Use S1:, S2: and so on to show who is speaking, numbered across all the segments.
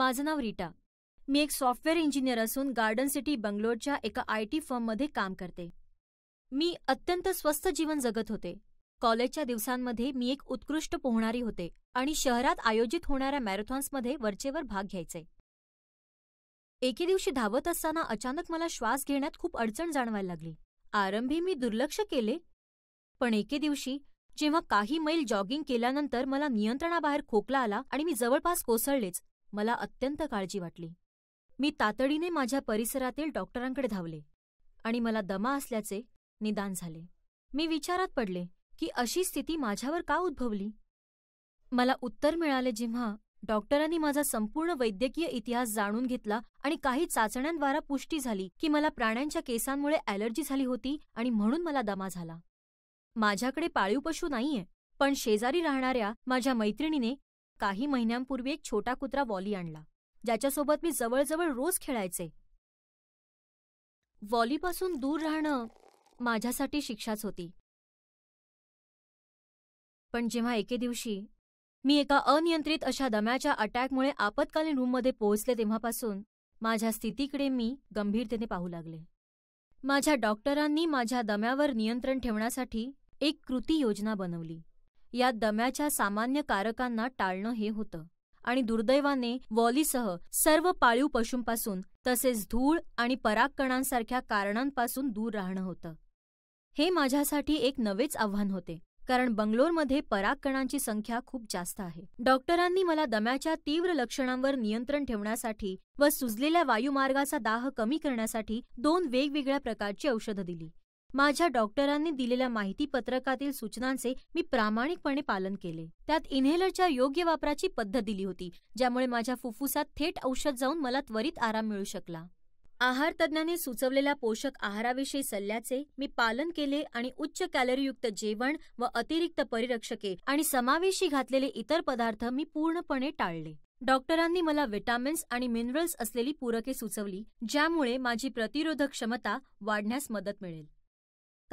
S1: माझं नाव रीटा मी एक सॉफ्टवेअर इंजिनियर असून गार्डन सिटी बंगलोरच्या एका आय टी फर्ममध्ये काम करते मी अत्यंत स्वस्त जीवन जगत होते कॉलेजच्या दिवसांमध्ये मी एक उत्कृष्ट पोहणारी होते आणि शहरात आयोजित होणाऱ्या मॅरेथॉन्समध्ये वरचेवर भाग घ्यायचे एके दिवशी धावत असताना अचानक मला श्वास घेण्यात खूप अडचण जाणवायला लागली आरंभी मी दुर्लक्ष केले पण एके दिवशी जेव्हा काही मैल जॉगिंग केल्यानंतर मला नियंत्रणाबाहेर खोकला आला आणि मी जवळपास कोसळलेच मला अत्यंत काळजी वाटली मी तातडीने माझ्या परिसरातील डॉक्टरांकडे धावले आणि मला दमा असल्याचे निदान झाले मी विचारात पडले की अशी स्थिती माझ्यावर का उद्भवली मला उत्तर मिळाले जेव्हा डॉक्टरांनी माझा संपूर्ण वैद्यकीय इतिहास जाणून घेतला आणि काही चाचण्यांद्वारा पुष्टी झाली की मला प्राण्यांच्या केसांमुळे अॅलर्जी झाली होती आणि म्हणून मला दमा झाला माझ्याकडे पाळीव पशू नाहीये पण शेजारी राहणाऱ्या माझ्या मैत्रिणीने काही महिन्यांपूर्वी एक छोटा कुत्रा वॉली आणला ज्याच्यासोबत मी जवळजवळ रोज खेळायचे वॉलीपासून दूर राहणं माझ्यासाठी शिक्षाच होती पण जेव्हा एके दिवशी मी एका अनियंत्रित अशा दम्याच्या अटॅकमुळे आपत्कालीन रूममध्ये पोहोचले तेव्हापासून माझ्या स्थितीकडे मी गंभीरतेने पाहू लागले माझ्या डॉक्टरांनी माझ्या दम्यावर नियंत्रण ठेवण्यासाठी एक कृती योजना बनवली या दम्याच्या सामान्य कारकांना टाळणं हे होतं आणि दुर्दैवाने वॉलीसह सर्व पाळीव पशूंपासून तसेच धूळ आणि परागकणांसारख्या कारणांपासून दूर राहणं होतं हे माझ्यासाठी एक नवेच आव्हान होते कारण बंगलोरमध्ये परागकणांची संख्या खूप जास्त आहे डॉक्टरांनी मला दम्याच्या तीव्र लक्षणांवर नियंत्रण ठेवण्यासाठी व सुजलेल्या वायुमार्गाचा दाह कमी करण्यासाठी दोन वेगवेगळ्या प्रकारची औषधं दिली माझ्या डॉक्टरांनी दिलेल्या माहितीपत्रकातील सूचनांचे मी प्रामाणिकपणे पालन केले त्यात इन्हेलरच्या योग्य वापराची पद्धत दिली होती ज्यामुळे माझ्या फुफ्फुसात थेट औषध जाऊन मला त्वरित आराम मिळू शकला आहार तज्ज्ञांनी सुचवलेल्या पोषक आहाराविषयी सल्ल्याचे मी पालन केले आणि उच्च कॅलरीयुक्त जेवण व अतिरिक्त परिरक्षके आणि समावेशी घातलेले इतर पदार्थ मी पूर्णपणे टाळले डॉक्टरांनी मला विटामिन्स आणि मिनरल्स असलेली पूरके सुचवली ज्यामुळे माझी प्रतिरोधक क्षमता वाढण्यास मदत मिळेल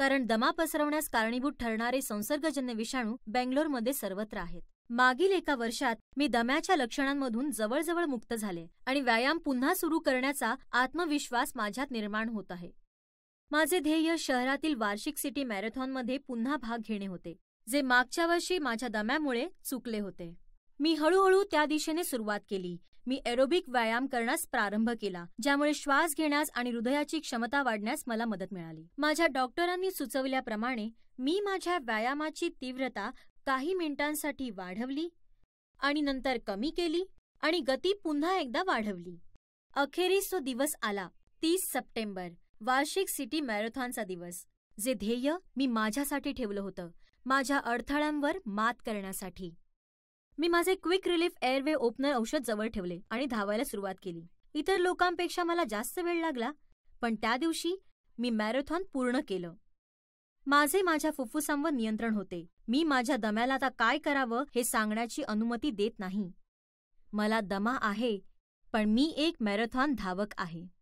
S1: कारण दमा पसरवण्यास कारणीभूत ठरणारे संसर्गजन्य विषाणू बेंगलोरमध्ये सर्वत्र आहेत मागील एका वर्षात मी दम्याच्या लक्षणांमधून जवळजवळ मुक्त झाले आणि व्यायाम पुन्हा सुरू करण्याचा आत्मविश्वास माझ्यात निर्माण होत आहे माझे ध्येय शहरातील वार्षिक सिटी मॅरेथॉनमध्ये पुन्हा भाग घेणे होते जे मागच्या वर्षी माझ्या दम्यामुळे चुकले होते मी हळूहळू त्या दिशेने सुरुवात केली मी एरोबिक व्यायाम करण्यास प्रारंभ केला ज्यामुळे श्वास घेण्यास आणि हृदयाची क्षमता वाढण्यास मला मदत मिळाली माझ्या डॉक्टरांनी सुचवल्याप्रमाणे मी माझ्या व्यायामाची तीव्रता काही मिनिटांसाठी वाढवली आणि नंतर कमी केली आणि गती पुन्हा एकदा वाढवली अखेरीस तो दिवस आला तीस सप्टेंबर वार्षिक सिटी मॅरेथॉनचा दिवस जे ध्येय मी माझ्यासाठी ठेवलं होतं माझ्या अडथळ्यांवर मात करण्यासाठी मी माझे क्विक रिलीफ एअरवे ओपनर औषध जवळ ठेवले आणि धावायला सुरुवात केली इतर लोकांपेक्षा मला जास्त वेळ लागला पण त्या दिवशी मी मॅरेथॉन पूर्ण केलं माझे माझ्या फुफ्फुसांवर नियंत्रण होते मी माझ्या दम्याला आता काय करावं हे सांगण्याची अनुमती देत नाही मला दमा आहे पण मी एक मॅरेथॉन धावक आहे